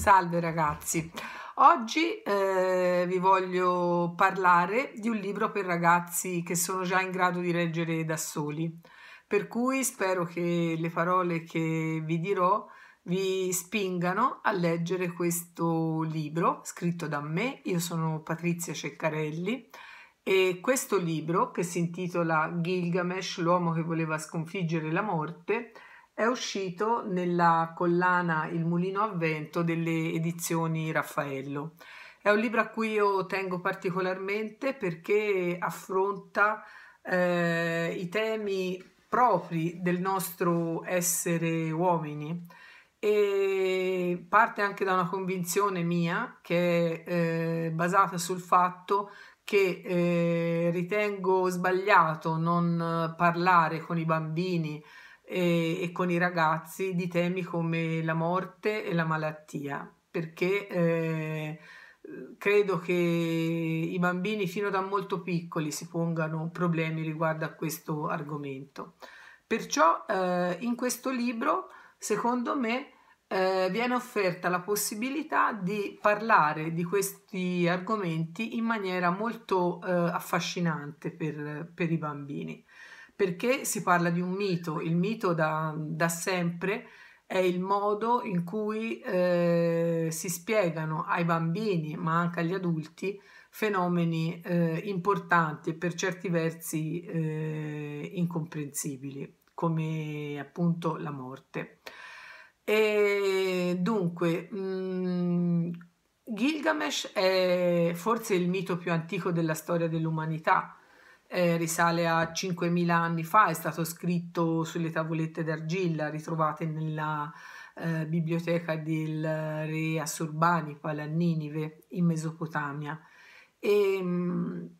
Salve ragazzi, oggi eh, vi voglio parlare di un libro per ragazzi che sono già in grado di leggere da soli, per cui spero che le parole che vi dirò vi spingano a leggere questo libro scritto da me, io sono Patrizia Ceccarelli e questo libro che si intitola Gilgamesh, l'uomo che voleva sconfiggere la morte, è uscito nella collana Il mulino a vento delle edizioni Raffaello. È un libro a cui io tengo particolarmente perché affronta eh, i temi propri del nostro essere uomini e parte anche da una convinzione mia che è eh, basata sul fatto che eh, ritengo sbagliato non eh, parlare con i bambini e, e con i ragazzi di temi come la morte e la malattia, perché eh, credo che i bambini fino da molto piccoli si pongano problemi riguardo a questo argomento. Perciò eh, in questo libro, secondo me, eh, viene offerta la possibilità di parlare di questi argomenti in maniera molto eh, affascinante per, per i bambini perché si parla di un mito, il mito da, da sempre è il modo in cui eh, si spiegano ai bambini, ma anche agli adulti, fenomeni eh, importanti e per certi versi eh, incomprensibili, come appunto la morte. E dunque, mh, mm, Gilgamesh è forse il mito più antico della storia dell'umanità eh, risale a 5.000 anni fa, è stato scritto sulle tavolette d'argilla ritrovate nella eh, biblioteca del re Assurbani, a Ninive, in Mesopotamia. E, ehm,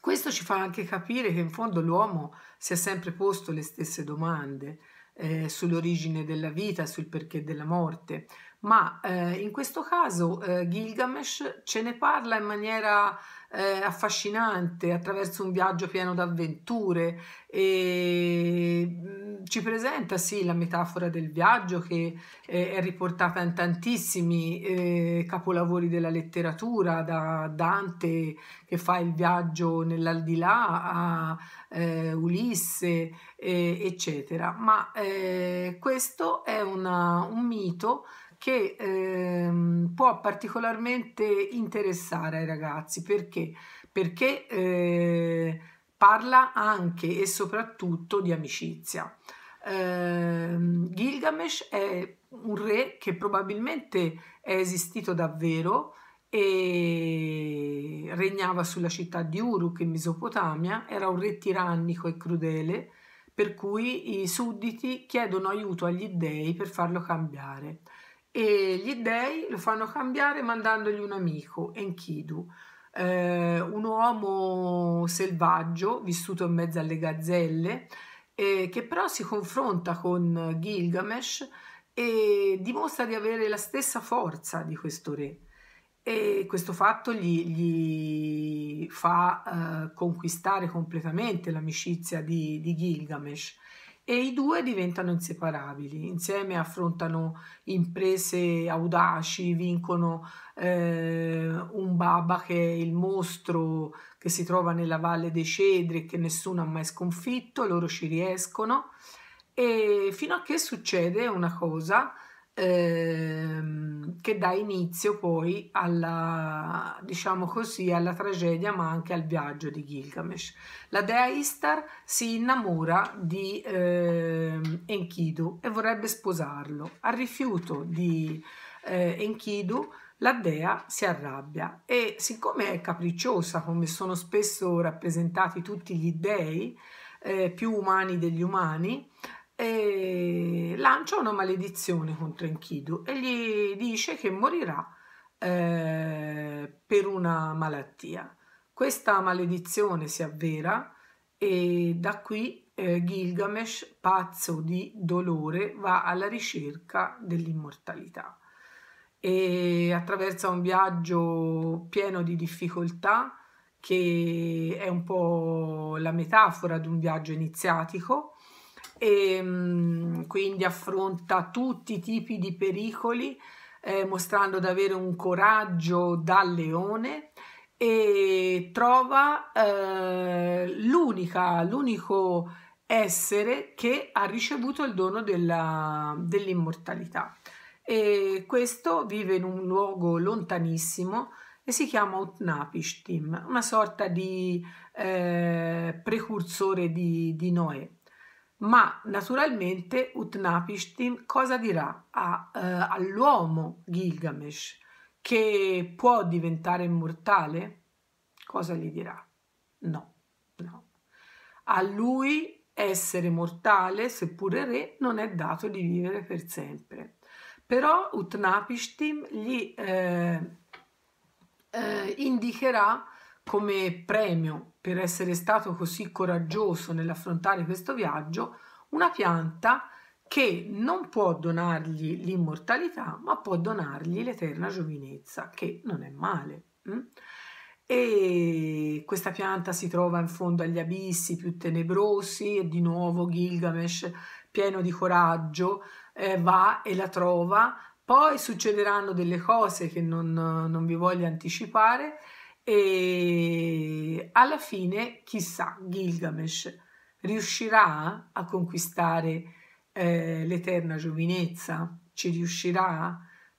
questo ci fa anche capire che in fondo l'uomo si è sempre posto le stesse domande eh, sull'origine della vita, sul perché della morte ma eh, in questo caso eh, Gilgamesh ce ne parla in maniera eh, affascinante attraverso un viaggio pieno d'avventure e mm, ci presenta sì la metafora del viaggio che eh, è riportata in tantissimi eh, capolavori della letteratura da Dante che fa il viaggio nell'aldilà a eh, Ulisse eh, eccetera ma eh, questo è una, un mito che ehm, può particolarmente interessare ai ragazzi perché? Perché eh, parla anche e soprattutto di amicizia. Eh, Gilgamesh è un re che probabilmente è esistito davvero e regnava sulla città di Uruk in Mesopotamia, era un re tirannico e crudele, per cui i sudditi chiedono aiuto agli dei per farlo cambiare e gli dèi lo fanno cambiare mandandogli un amico, Enkidu, eh, un uomo selvaggio vissuto in mezzo alle gazzelle, eh, che però si confronta con Gilgamesh e dimostra di avere la stessa forza di questo re. E questo fatto gli, gli fa eh, conquistare completamente l'amicizia di, di Gilgamesh e i due diventano inseparabili. Insieme affrontano imprese audaci, vincono eh, un Baba che è il mostro che si trova nella Valle dei Cedri e che nessuno ha mai sconfitto, loro ci riescono. E fino a che succede una cosa ehm, che dà inizio poi alla, diciamo così, alla tragedia ma anche al viaggio di Gilgamesh. La dea Istar si innamora di ehm, Enkidu e vorrebbe sposarlo. Al rifiuto di eh, Enkidu la dea si arrabbia e siccome è capricciosa, come sono spesso rappresentati tutti gli dei, eh, più umani degli umani, e lancia una maledizione contro Enkidu e gli dice che morirà eh, per una malattia. Questa maledizione si avvera e da qui eh, Gilgamesh, pazzo di dolore, va alla ricerca dell'immortalità e attraversa un viaggio pieno di difficoltà che è un po' la metafora di un viaggio iniziatico e ehm, quindi affronta tutti i tipi di pericoli eh, mostrando di avere un coraggio da leone e trova eh, l'unica, l'unico essere che ha ricevuto il dono dell'immortalità. e questo vive in un luogo lontanissimo e si chiama Utnapishtim, una sorta di eh, precursore di, di Noè ma naturalmente Utnapishtim cosa dirà a, eh, all'uomo Gilgamesh che può diventare immortale? Cosa gli dirà? No, no. A lui essere mortale, seppure re, non è dato di vivere per sempre. Però Utnapishtim gli eh, eh, indicherà come premio per essere stato così coraggioso nell'affrontare questo viaggio una pianta che non può donargli l'immortalità, ma può donargli l'eterna giovinezza, che non è male. Mm? E questa pianta si trova in fondo agli abissi più tenebrosi e di nuovo Gilgamesh, pieno di coraggio, eh, va e la trova. Poi succederanno delle cose che non, non vi voglio anticipare, e alla fine, chissà, Gilgamesh riuscirà a conquistare eh, l'eterna giovinezza? Ci riuscirà?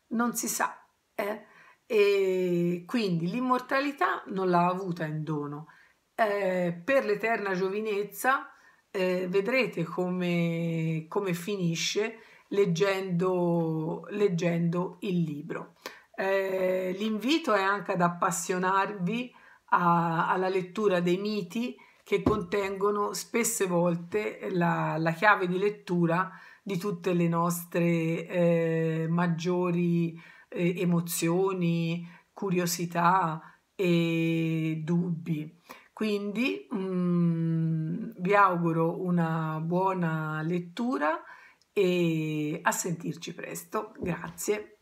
Non si sa. Eh? E quindi l'immortalità non l'ha avuta in dono. Eh, per l'eterna giovinezza eh, vedrete come, come finisce leggendo, leggendo il libro. Eh, l'invito è anche ad appassionarvi a, alla lettura dei miti che contengono spesse volte la, la chiave di lettura di tutte le nostre eh, maggiori eh, emozioni, curiosità e dubbi. Quindi mm, vi auguro una buona lettura e a sentirci presto. Grazie.